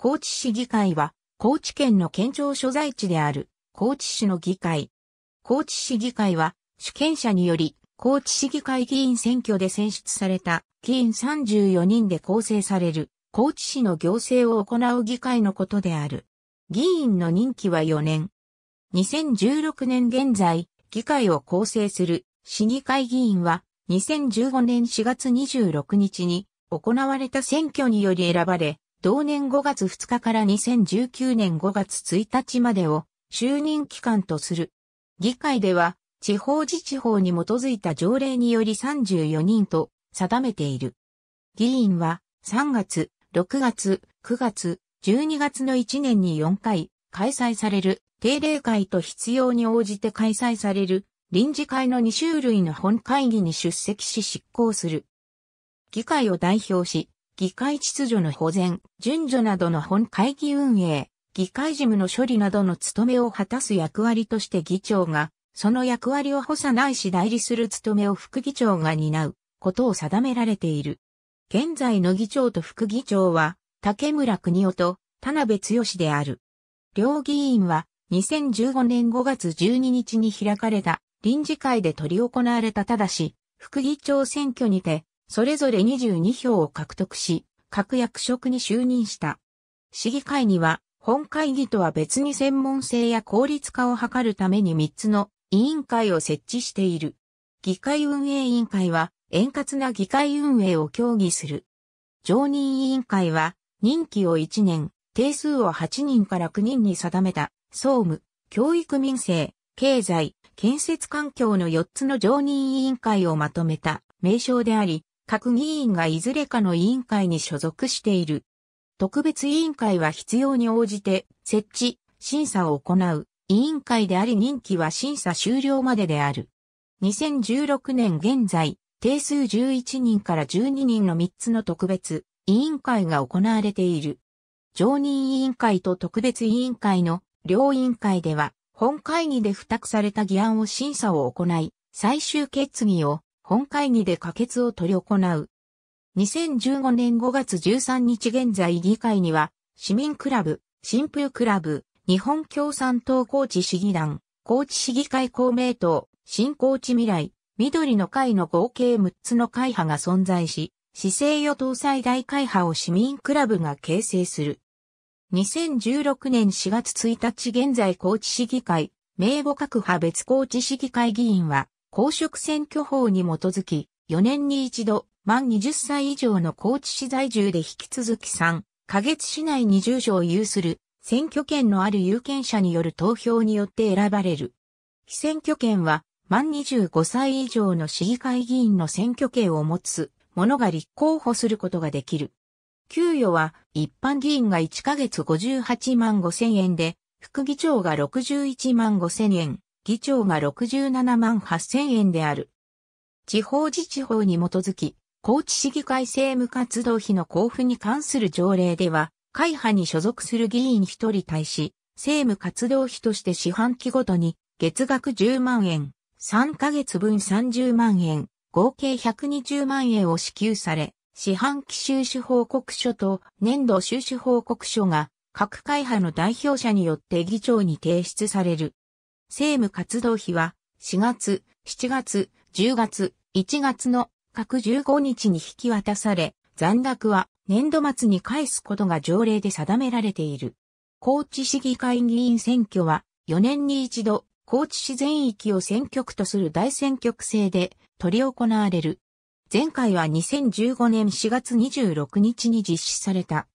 高知市議会は、高知県の県庁所在地である、高知市の議会。高知市議会は、主権者により、高知市議会議員選挙で選出された議員34人で構成される、高知市の行政を行う議会のことである。議員の任期は4年。2016年現在、議会を構成する市議会議員は、2015年4月26日に行われた選挙により選ばれ、同年5月2日から2019年5月1日までを就任期間とする。議会では地方自治法に基づいた条例により34人と定めている。議員は3月、6月、9月、12月の1年に4回開催される定例会と必要に応じて開催される臨時会の2種類の本会議に出席し執行する。議会を代表し、議会秩序の保全、順序などの本会議運営、議会事務の処理などの務めを果たす役割として議長が、その役割を補佐ないし代理する務めを副議長が担うことを定められている。現在の議長と副議長は、竹村邦夫と田辺剛である。両議員は、2015年5月12日に開かれた臨時会で取り行われたただし、副議長選挙にて、それぞれ22票を獲得し、各役職に就任した。市議会には、本会議とは別に専門性や効率化を図るために3つの委員会を設置している。議会運営委員会は、円滑な議会運営を協議する。常任委員会は、任期を1年、定数を8人から9人に定めた、総務、教育民生、経済、建設環境の4つの常任委員会をまとめた名称であり、各議員がいずれかの委員会に所属している。特別委員会は必要に応じて設置、審査を行う委員会であり任期は審査終了までである。2016年現在、定数11人から12人の3つの特別委員会が行われている。常任委員会と特別委員会の両委員会では、本会議で付託された議案を審査を行い、最終決議を本会議で可決を取り行う。2015年5月13日現在議会には、市民クラブ、新風クラブ、日本共産党高知市議団、高知市議会公明党、新高知未来、緑の会の合計6つの会派が存在し、市政与党最大会派を市民クラブが形成する。2016年4月1日現在高知市議会、名簿各派別高知市議会議員は、公職選挙法に基づき、4年に一度、満20歳以上の高知市在住で引き続き3、下月市内に住所を有する、選挙権のある有権者による投票によって選ばれる。非選挙権は、満25歳以上の市議会議員の選挙権を持つ者が立候補することができる。給与は一般議員が1ヶ月58万5千円で、副議長が61万5千円、議長が67万8000円である。地方自治法に基づき、高知市議会政務活動費の交付に関する条例では、会派に所属する議員一人対し、政務活動費として四半期ごとに、月額10万円、3ヶ月分30万円、合計120万円を支給され、四半期収支報告書と年度収支報告書が各会派の代表者によって議長に提出される。政務活動費は4月、7月、10月、1月の各15日に引き渡され、残額は年度末に返すことが条例で定められている。高知市議会議員選挙は4年に一度、高知市全域を選挙区とする大選挙区制で取り行われる。前回は2015年4月26日に実施された。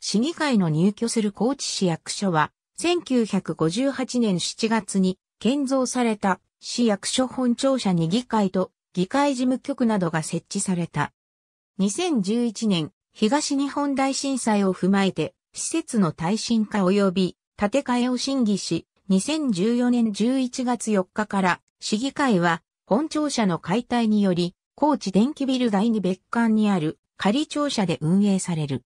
市議会の入居する高知市役所は1958年7月に建造された市役所本庁舎に議会と議会事務局などが設置された。2011年、東日本大震災を踏まえて、施設の耐震化及び建て替えを審議し、2014年11月4日から市議会は本庁舎の解体により、高知電気ビル第2別館にある仮庁舎で運営される。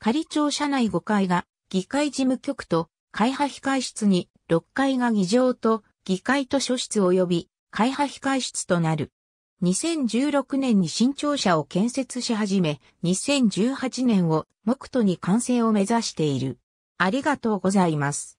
仮庁舎内5階が議会事務局と会派控室に6階が議場と議会図書室及び会派控室となる。2016年に新庁舎を建設し始め、2018年を目途に完成を目指している。ありがとうございます。